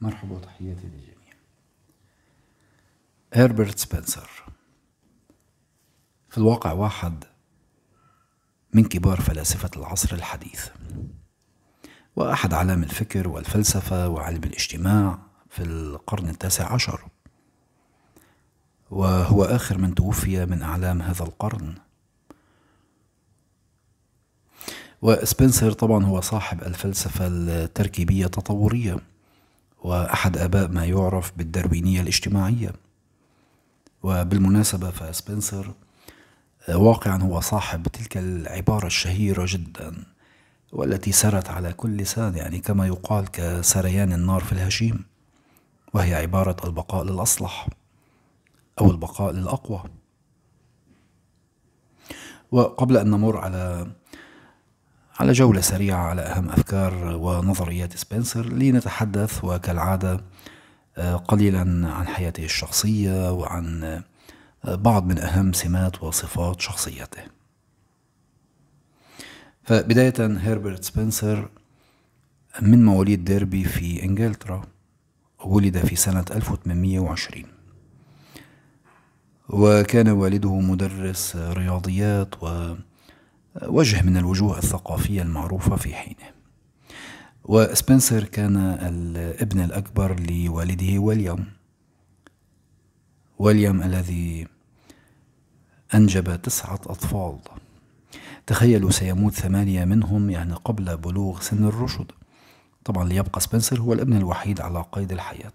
مرحبا وتحياتي للجميع هربرت سبنسر في الواقع واحد من كبار فلاسفة العصر الحديث وأحد علام الفكر والفلسفة وعلم الاجتماع في القرن التاسع عشر وهو آخر من توفي من أعلام هذا القرن وسبنسر طبعا هو صاحب الفلسفة التركيبية التطورية وأحد آباء ما يعرف بالداروينية الاجتماعية وبالمناسبة فسبنسر آه، واقعا هو صاحب تلك العبارة الشهيرة جدا والتي سرت على كل لسان يعني كما يقال كسريان النار في الهشيم وهي عبارة البقاء للأصلح أو البقاء للأقوى وقبل أن نمر على على جولة سريعة على أهم أفكار ونظريات سبنسر لنتحدث وكالعادة آه، قليلا عن حياته الشخصية وعن آه، بعض من أهم سمات وصفات شخصيته فبداية هربرت سبنسر من مواليد ديربي في إنجلترا ولد في سنة 1820 وكان والده مدرس رياضيات و وجه من الوجوه الثقافية المعروفة في حينه وسبنسر كان الابن الأكبر لوالده ويليام ويليام الذي أنجب تسعة أطفال تخيلوا سيموت ثمانية منهم يعني قبل بلوغ سن الرشد طبعا ليبقى سبنسر هو الابن الوحيد على قيد الحياة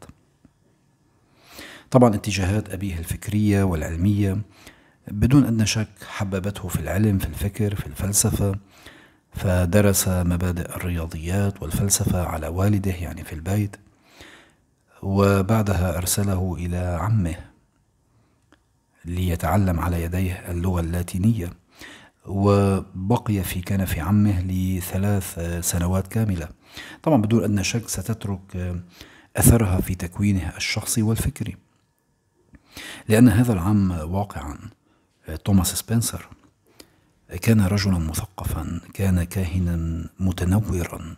طبعا اتجاهات أبيه الفكرية والعلمية بدون أدنى شك حببته في العلم في الفكر في الفلسفة فدرس مبادئ الرياضيات والفلسفة على والده يعني في البيت وبعدها أرسله إلى عمه ليتعلم على يديه اللغة اللاتينية وبقي في كنف عمه لثلاث سنوات كاملة طبعا بدون أدنى شك ستترك أثرها في تكوينه الشخصي والفكري لأن هذا العم واقعا آه، توماس سبنسر آه، كان رجلا مثقفا كان كاهنا متنورا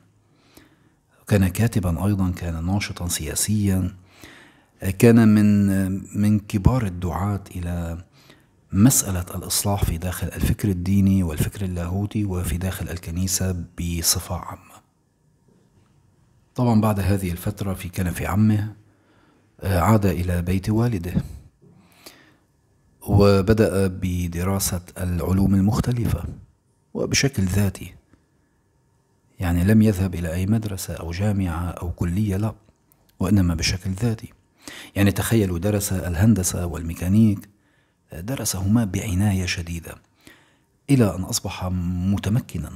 كان كاتبا ايضا كان ناشطا سياسيا آه، كان من من كبار الدعاة الى مسألة الإصلاح في داخل الفكر الديني والفكر اللاهوتي وفي داخل الكنيسة بصفة عامة. طبعا بعد هذه الفترة في كنف عمه عاد إلى بيت والده وبدأ بدراسة العلوم المختلفة وبشكل ذاتي يعني لم يذهب إلى أي مدرسة أو جامعة أو كلية لا وإنما بشكل ذاتي يعني تخيلوا درس الهندسة والميكانيك درسهما بعناية شديدة إلى أن أصبح متمكنا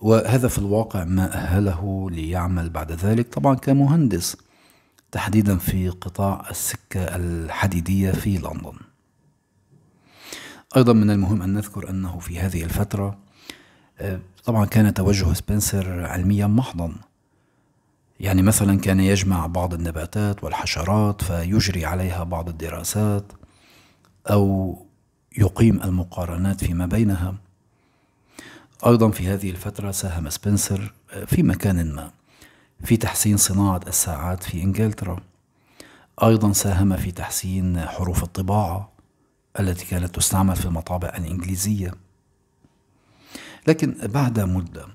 وهذا في الواقع ما أهله ليعمل بعد ذلك طبعا كمهندس تحديدا في قطاع السكة الحديدية في لندن أيضا من المهم أن نذكر أنه في هذه الفترة آه، طبعا كان توجه سبنسر علميا محضا يعني مثلا كان يجمع بعض النباتات والحشرات فيجري عليها بعض الدراسات أو يقيم المقارنات فيما بينها أيضا في هذه الفترة ساهم سبنسر آه، في مكان ما في تحسين صناعة الساعات في إنجلترا أيضا ساهم في تحسين حروف الطباعة التي كانت تستعمل في المطابع الإنجليزية لكن بعد مدة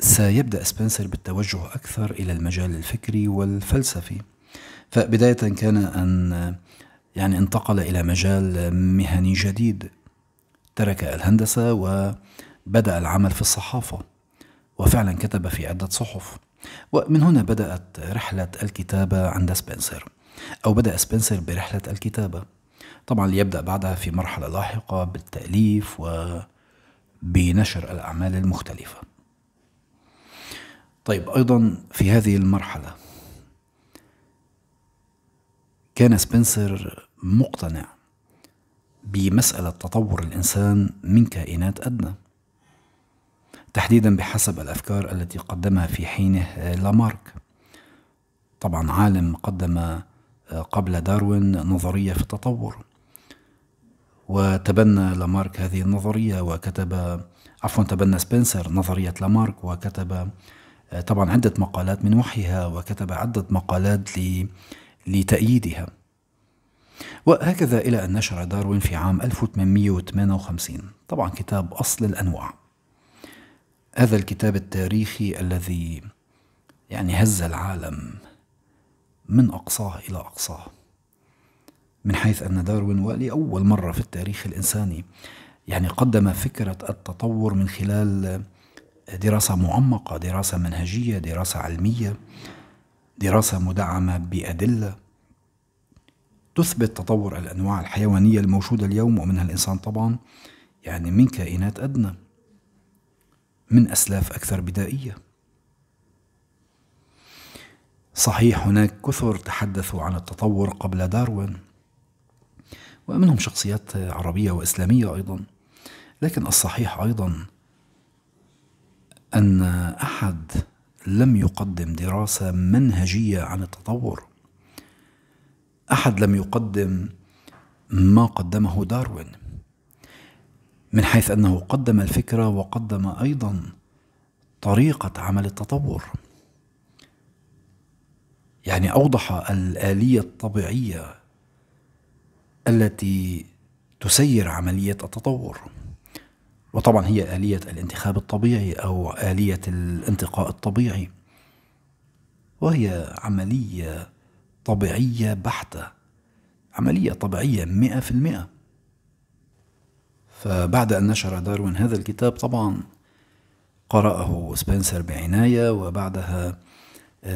سيبدأ سبنسر بالتوجه أكثر إلى المجال الفكري والفلسفي فبداية كان أن يعني انتقل إلى مجال مهني جديد ترك الهندسة وبدأ العمل في الصحافة وفعلا كتب في عدة صحف ومن هنا بدأت رحلة الكتابة عند سبنسر أو بدأ سبنسر برحلة الكتابة طبعا ليبدأ بعدها في مرحلة لاحقة بالتأليف وبنشر الأعمال المختلفة طيب أيضا في هذه المرحلة كان سبنسر مقتنع بمسألة تطور الإنسان من كائنات أدنى تحديدا بحسب الأفكار التي قدمها في حينه لامارك طبعا عالم قدم قبل داروين نظرية في التطور وتبنى لامارك هذه النظرية وكتب عفوا تبنى سبنسر نظرية لامارك وكتب آه، طبعا عدة مقالات من وحيها وكتب عدة مقالات لتأييدها وهكذا إلى أن نشر داروين في عام 1858 طبعا كتاب أصل الأنواع هذا الكتاب التاريخي الذي يعني هز العالم من أقصاه إلى أقصاه من حيث أن داروين ولأول مرة في التاريخ الإنساني يعني قدم فكرة التطور من خلال دراسة معمقة دراسة منهجية دراسة علمية دراسة مدعمة بأدلة تثبت تطور الأنواع الحيوانية الموجودة اليوم ومنها الإنسان طبعا يعني من كائنات أدنى من أسلاف أكثر بدائية صحيح هناك كثر تحدثوا عن التطور قبل داروين ومنهم شخصيات عربية وإسلامية أيضا لكن الصحيح أيضا أن أحد لم يقدم دراسة منهجية عن التطور أحد لم يقدم ما قدمه داروين من حيث أنه قدم الفكرة وقدم أيضا طريقة عمل التطور يعني اوضح الاليه الطبيعيه التي تسير عمليه التطور وطبعا هي اليه الانتخاب الطبيعي او اليه الانتقاء الطبيعي وهي عمليه طبيعيه بحته عمليه طبيعيه مئه في المئه فبعد ان نشر داروين هذا الكتاب طبعا قرأه سبنسر بعناية وبعدها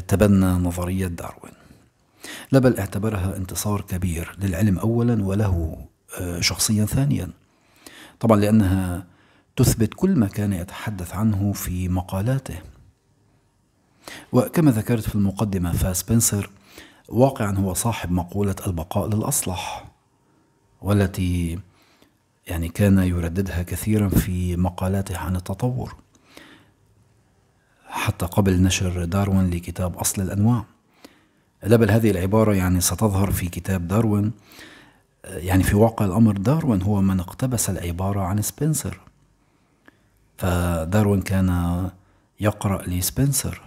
تبنى نظرية داروين لا بل اعتبرها انتصار كبير للعلم أولا وله آه، شخصيا ثانيا طبعا لأنها تثبت كل ما كان يتحدث عنه في مقالاته وكما ذكرت في المقدمة فاسبنسر واقعا هو صاحب مقولة البقاء للأصلح والتي يعني كان يرددها كثيرا في مقالاته عن التطور حتى قبل نشر داروين لكتاب أصل الأنواع لبل هذه العبارة يعني ستظهر في كتاب داروين يعني في واقع الأمر داروين هو من اقتبس العبارة عن سبنسر فداروين كان يقرأ لسبنسر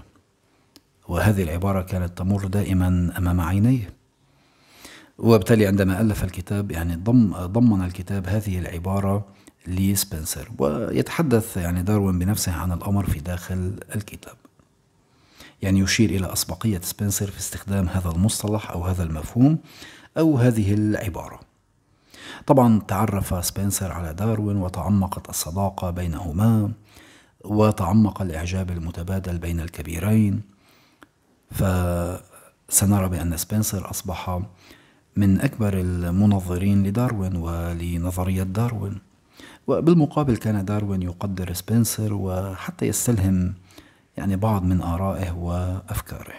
وهذه العبارة كانت تمر دائما أمام عينيه وبالتالي عندما ألف الكتاب يعني ضم ضمن الكتاب هذه العبارة لسبنسر ويتحدث يعني داروين بنفسه عن الأمر في داخل الكتاب يعني يشير إلى أسبقية سبنسر في استخدام هذا المصطلح أو هذا المفهوم أو هذه العبارة طبعا تعرف سبنسر على داروين وتعمقت الصداقة بينهما وتعمق الإعجاب المتبادل بين الكبيرين فسنرى بأن سبنسر أصبح من أكبر المنظرين لداروين ولنظرية داروين وبالمقابل كان داروين يقدر سبنسر وحتى يستلهم يعني بعض من آرائه وأفكاره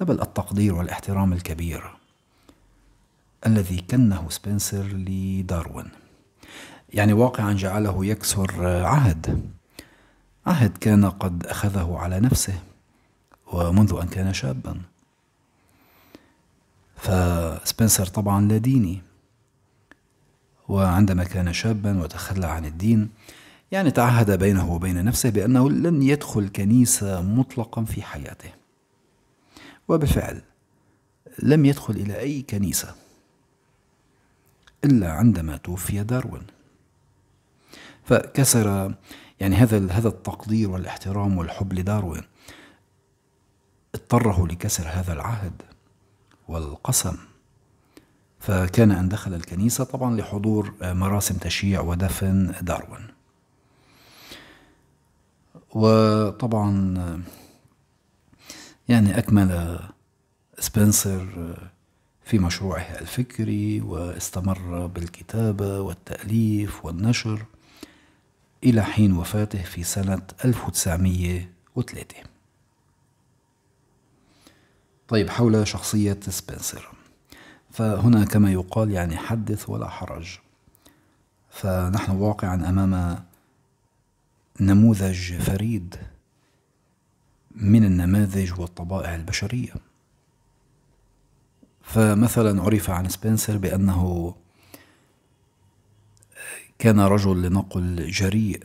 بل التقدير والاحترام الكبير الذي كنه سبنسر لداروين يعني واقعا جعله يكسر عهد عهد كان قد أخذه على نفسه ومنذ أن كان شابا فسبنسر طبعا لا ديني وعندما كان شابا وتخلى عن الدين يعني تعهد بينه وبين نفسه بأنه لن يدخل كنيسة مطلقا في حياته وبالفعل لم يدخل إلى أي كنيسة إلا عندما توفي داروين فكسر يعني هذا هذا التقدير والاحترام والحب لداروين اضطره لكسر هذا العهد والقسم فكان أن دخل الكنيسة طبعا لحضور آه، مراسم تشييع ودفن داروين وطبعا آه، يعني أكمل آه، سبنسر في مشروعه الفكري واستمر بالكتابة والتأليف والنشر إلى حين وفاته في سنة 1903 طيب حول شخصية سبنسر فهنا كما يقال يعني حدث ولا حرج فنحن واقعا أمام نموذج فريد من النماذج والطبائع البشرية فمثلا عرف عن سبنسر بأنه كان رجل لنقل جريء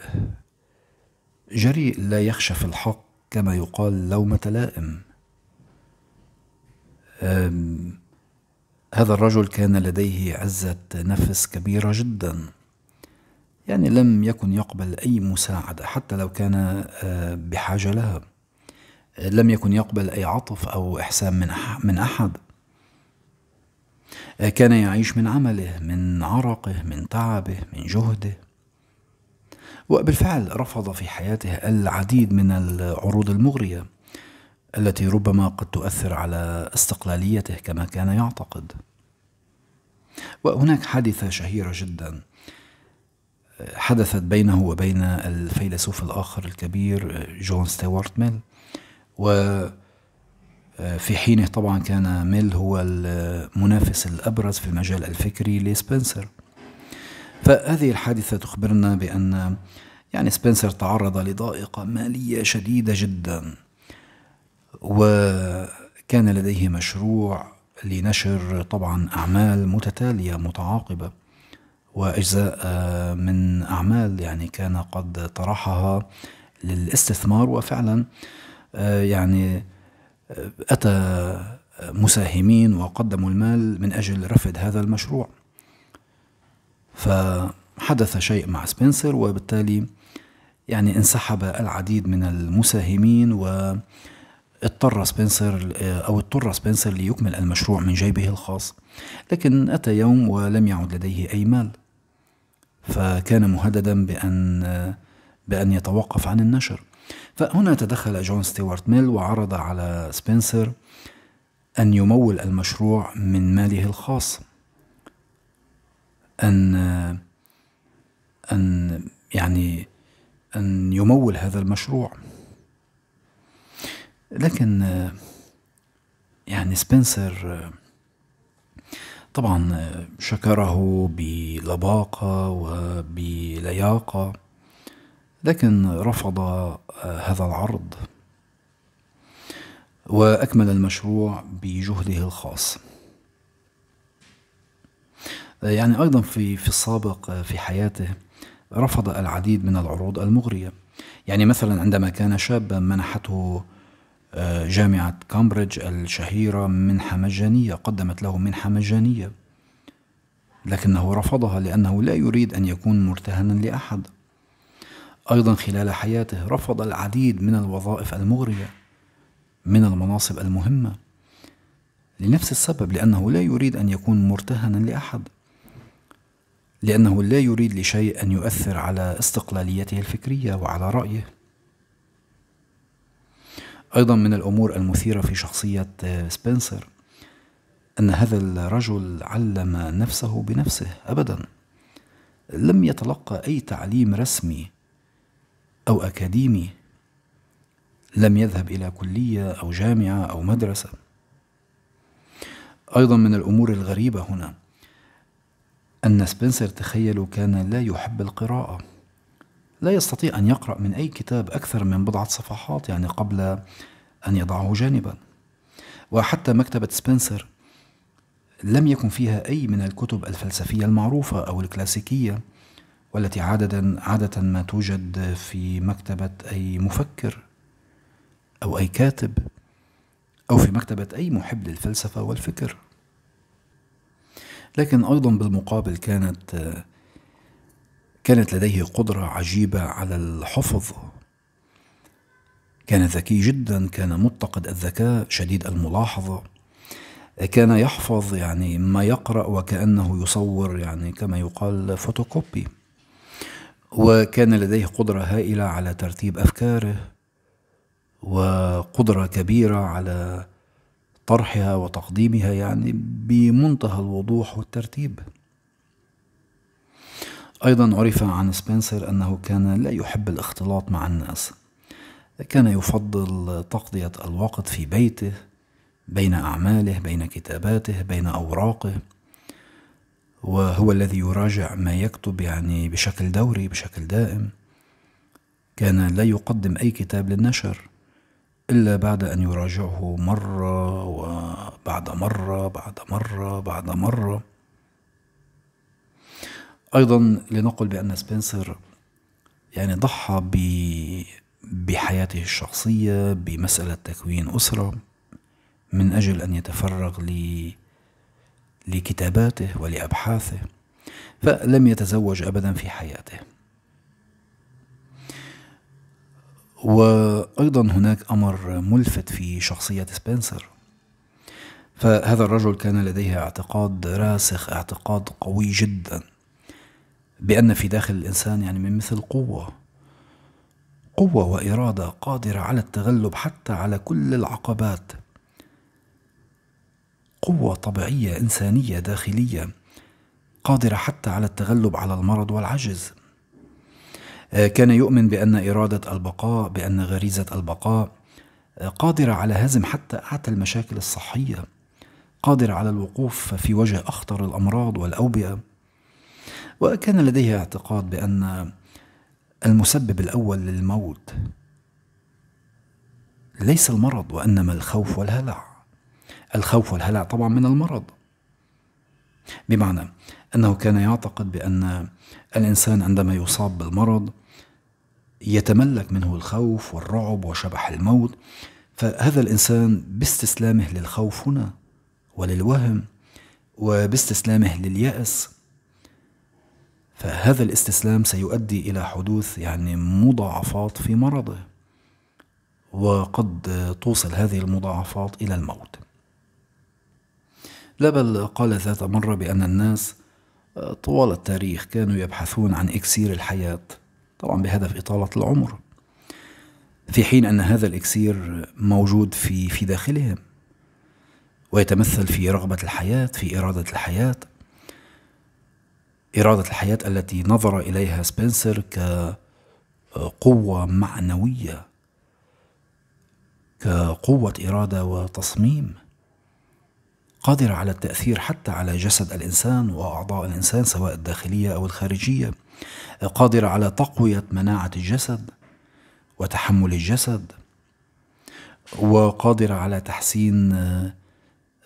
جريء لا يخشى في الحق كما يقال لومة لائم هذا الرجل كان لديه عزة نفس كبيرة جدا يعني لم يكن يقبل أي مساعدة حتى لو كان آه، بحاجة لها لم يكن يقبل أي عطف أو إحسان من من أحد آه، كان يعيش من عمله من عرقه من تعبه من جهده وبالفعل رفض في حياته العديد من العروض المغريه التي ربما قد تؤثر على استقلاليته كما كان يعتقد وهناك حادثة شهيرة جدا حدثت بينه وبين الفيلسوف الآخر الكبير جون ستيوارت ميل وفي آه، حينه طبعا كان ميل هو المنافس الأبرز في المجال الفكري لسبنسر فهذه الحادثة تخبرنا بأن يعني سبنسر تعرض لضائقة مالية شديدة جداً وكان لديه مشروع لنشر طبعا أعمال متتالية متعاقبة وأجزاء من أعمال يعني كان قد طرحها للاستثمار وفعلا يعني أتى مساهمين وقدموا المال من أجل رفض هذا المشروع فحدث شيء مع سبنسر وبالتالي يعني انسحب العديد من المساهمين و اضطر سبنسر أو اضطر سبنسر ليكمل المشروع من جيبه الخاص لكن أتى يوم ولم يعد لديه أي مال فكان مهددا بأن بأن يتوقف عن النشر فهنا تدخل جون ستيوارت ميل وعرض على سبنسر أن يمول المشروع من ماله الخاص أن أن يعني أن يمول هذا المشروع لكن يعني سبنسر طبعا شكره بلباقة وبلياقة لكن رفض هذا العرض وأكمل المشروع بجهده الخاص يعني أيضا في, في السابق في حياته رفض العديد من العروض المغرية يعني مثلا عندما كان شابا منحته آه، جامعة كامبريدج الشهيرة منحة مجانية قدمت له منحة مجانية لكنه رفضها لأنه لا يريد أن يكون مرتهنا لأحد أيضا خلال حياته رفض العديد من الوظائف المغرية من المناصب المهمة لنفس السبب لأنه لا يريد أن يكون مرتهنا لأحد لأنه لا يريد لشيء أن يؤثر على استقلاليته الفكرية وعلى رأيه أيضا من الأمور المثيرة في شخصية آه، سبنسر أن هذا الرجل علم نفسه بنفسه أبدا لم يتلقى أي تعليم رسمي أو أكاديمي لم يذهب إلى كلية أو جامعة أو مدرسة أيضا من الأمور الغريبة هنا أن سبنسر تخيلوا كان لا يحب القراءة لا يستطيع أن يقرأ من أي كتاب أكثر من بضعة صفحات يعني قبل أن يضعه جانبا وحتى مكتبة سبنسر لم يكن فيها أي من الكتب الفلسفية المعروفة أو الكلاسيكية والتي عادة, عادة ما توجد في مكتبة أي مفكر أو أي كاتب أو في مكتبة أي محب للفلسفة والفكر لكن أيضا بالمقابل كانت كانت لديه قدرة عجيبة على الحفظ كان ذكي جدا كان متقد الذكاء شديد الملاحظة كان يحفظ يعني ما يقرأ وكأنه يصور يعني كما يقال فوتوكوبي وكان لديه قدرة هائلة على ترتيب أفكاره وقدرة كبيرة على طرحها وتقديمها يعني بمنتهى الوضوح والترتيب أيضا عرف عن سبنسر أنه كان لا يحب الاختلاط مع الناس كان يفضل تقضية الوقت في بيته بين أعماله بين كتاباته بين أوراقه وهو الذي يراجع ما يكتب يعني بشكل دوري بشكل دائم كان لا يقدم أي كتاب للنشر إلا بعد أن يراجعه مرة وبعد مرة بعد مرة بعد مرة, بعد مرة أيضا لنقل بأن سبنسر يعني ضحى ب بحياته الشخصية بمسألة تكوين أسرة من أجل أن يتفرغ ل... لكتاباته ولأبحاثه فلم يتزوج أبدا في حياته وأيضا هناك أمر ملفت في شخصية سبنسر فهذا الرجل كان لديه اعتقاد راسخ اعتقاد قوي جدا بأن في داخل الإنسان يعني من مثل قوة قوة وإرادة قادرة على التغلب حتى على كل العقبات قوة طبيعية إنسانية داخلية قادرة حتى على التغلب على المرض والعجز آه، كان يؤمن بأن إرادة البقاء بأن غريزة البقاء آه، قادرة على هزم حتى أعتى المشاكل الصحية قادرة على الوقوف في وجه أخطر الأمراض والأوبئة وكان لديه اعتقاد بأن المسبب الأول للموت ليس المرض وإنما الخوف والهلع الخوف والهلع طبعا من المرض بمعنى أنه كان يعتقد بأن الإنسان عندما يصاب بالمرض يتملك منه الخوف والرعب وشبح الموت فهذا الإنسان باستسلامه للخوف هنا وللوهم وباستسلامه لليأس فهذا الاستسلام سيؤدي إلى حدوث يعني مضاعفات في مرضه وقد توصل هذه المضاعفات إلى الموت لبل قال ذات مرة بأن الناس آه، طوال التاريخ كانوا يبحثون عن إكسير الحياة طبعا بهدف إطالة العمر في حين أن هذا الإكسير موجود في في داخلهم ويتمثل في رغبة الحياة في إرادة الحياة إرادة الحياة التي نظر إليها سبنسر كقوة معنوية كقوة إرادة وتصميم قادرة على التأثير حتى على جسد الإنسان وأعضاء الإنسان سواء الداخلية أو الخارجية قادرة على تقوية مناعة الجسد وتحمل الجسد وقادرة على تحسين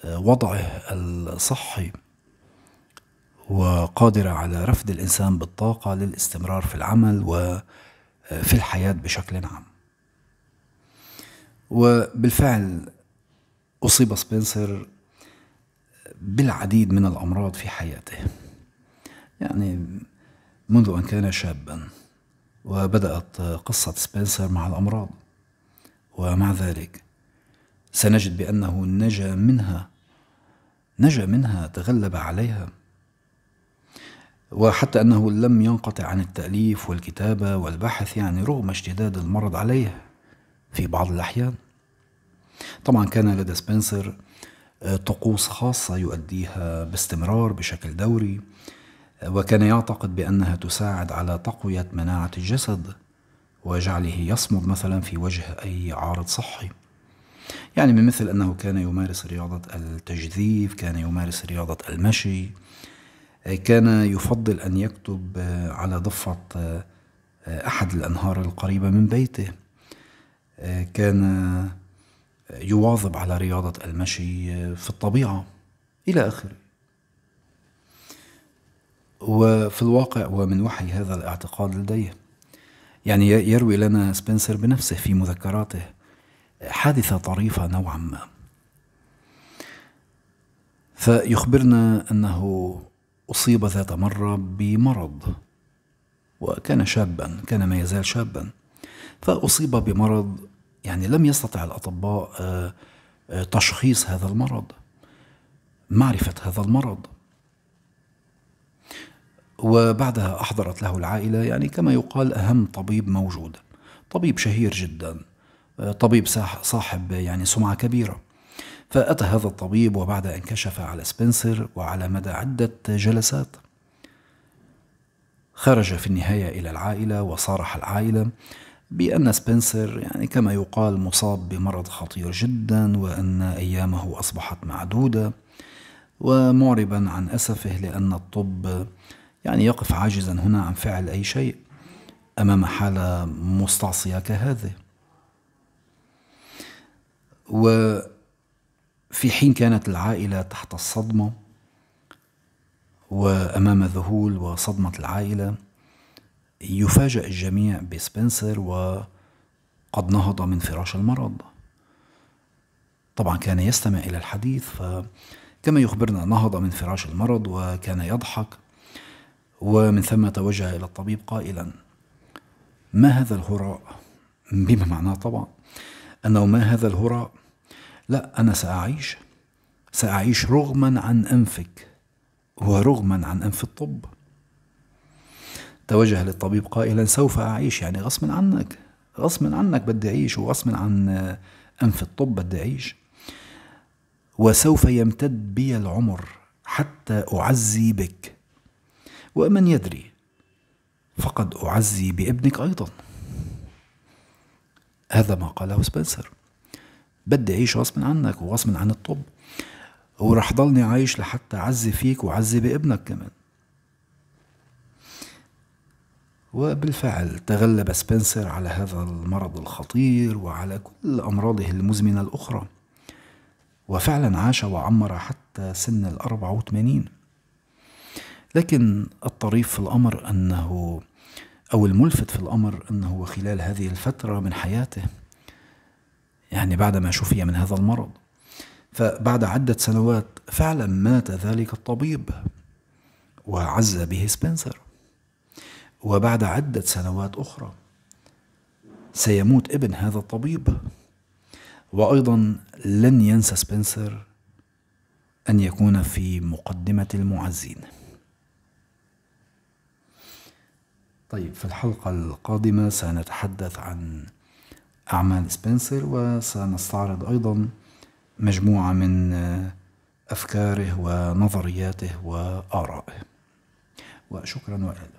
وضعه الصحي وقادرة على رفد الإنسان بالطاقة للاستمرار في العمل وفي آه، الحياة بشكل عام وبالفعل أصيب سبنسر بالعديد من الأمراض في حياته يعني منذ أن كان شابا وبدأت قصة سبنسر مع الأمراض ومع ذلك سنجد بأنه نجا منها نجا منها تغلب عليها وحتى أنه لم ينقطع عن التأليف والكتابة والبحث يعني رغم اشتداد المرض عليه في بعض الأحيان طبعا كان لدى سبنسر آه، طقوس خاصة يؤديها باستمرار بشكل دوري آه، وكان يعتقد بأنها تساعد على تقوية مناعة الجسد وجعله يصمد مثلا في وجه أي عارض صحي يعني من مثل أنه كان يمارس رياضة التجذيف كان يمارس رياضة المشي كان يفضل أن يكتب آه، على ضفة آه، أحد الأنهار القريبة من بيته آه، كان يواظب على رياضة المشي في الطبيعة إلى آخره وفي الواقع ومن وحي هذا الاعتقاد لديه يعني يروي لنا سبنسر بنفسه في مذكراته حادثة طريفة نوعا ما فيخبرنا أنه أصيب ذات مرة بمرض وكان شابا كان ما يزال شابا فأصيب بمرض يعني لم يستطع الأطباء آه، آه، تشخيص هذا المرض معرفة هذا المرض وبعدها أحضرت له العائلة يعني كما يقال أهم طبيب موجود طبيب شهير جدا آه، طبيب صاحب يعني سمعة كبيرة فأتى هذا الطبيب وبعد أن كشف على سبنسر وعلى مدى عدة جلسات خرج في النهاية إلى العائلة وصارح العائلة بأن سبنسر يعني كما يقال مصاب بمرض خطير جدا وأن أيامه أصبحت معدودة ومعربا عن أسفه لأن الطب يعني يقف عاجزا هنا عن فعل أي شيء أمام حالة مستعصية كهذه و في حين كانت العائلة تحت الصدمة وأمام ذهول وصدمة العائلة يفاجأ الجميع بسبنسر وقد نهض من فراش المرض طبعا كان يستمع إلى الحديث فكما يخبرنا نهض من فراش المرض وكان يضحك ومن ثم توجه إلى الطبيب قائلا ما هذا الهراء بما معناه طبعا أنه ما هذا الهراء لا أنا سأعيش سأعيش رغما عن أنفك ورغما عن أنف الطب توجه للطبيب قائلا سوف أعيش يعني غصبا عنك غصبا عنك بدي أعيش وغصبا عن أنف الطب بدي أعيش وسوف يمتد بي العمر حتى أعزي بك ومن يدري فقد أعزي بابنك أيضا هذا ما قاله سبنسر بدي أعيش غصب عنك وغصب عن الطب ورح ضلني عايش لحتى عزي فيك وعزي بابنك كمان وبالفعل تغلب سبنسر على هذا المرض الخطير وعلى كل أمراضه المزمنة الأخرى وفعلا عاش وعمر حتى سن الأربعة وثمانين لكن الطريف في الأمر أنه أو الملفت في الأمر أنه خلال هذه الفترة من حياته يعني بعد ما شفي من هذا المرض فبعد عدة سنوات فعلا مات ذلك الطبيب وعز به سبنسر وبعد عدة سنوات أخرى سيموت ابن هذا الطبيب وأيضا لن ينسى سبنسر أن يكون في مقدمة المعزين طيب في الحلقة القادمة سنتحدث عن أعمال سبنسر وسنستعرض أيضا مجموعة من آه، أفكاره ونظرياته وآرائه وشكرا وإلى